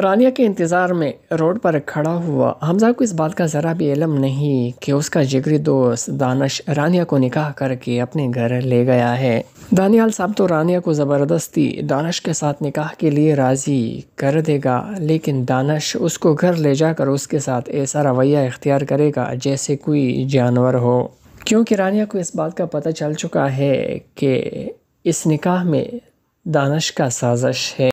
रानिया के इंतज़ार में रोड पर खड़ा हुआ हमजा को इस बात का ज़रा भी इलम नहीं कि उसका जिगरी दोस्त दानश रानिया को निकाह करके अपने घर ले गया है दानियाल साहब तो रानिया को ज़बरदस्ती दानश के साथ निकाह के लिए राज़ी कर देगा लेकिन दानश उसको घर ले जाकर उसके साथ ऐसा रवैया इख्तियार करेगा जैसे कोई जानवर हो क्योंकि रानिया को इस बात का पता चल चुका है कि इस निकाह में दानश का साजिश है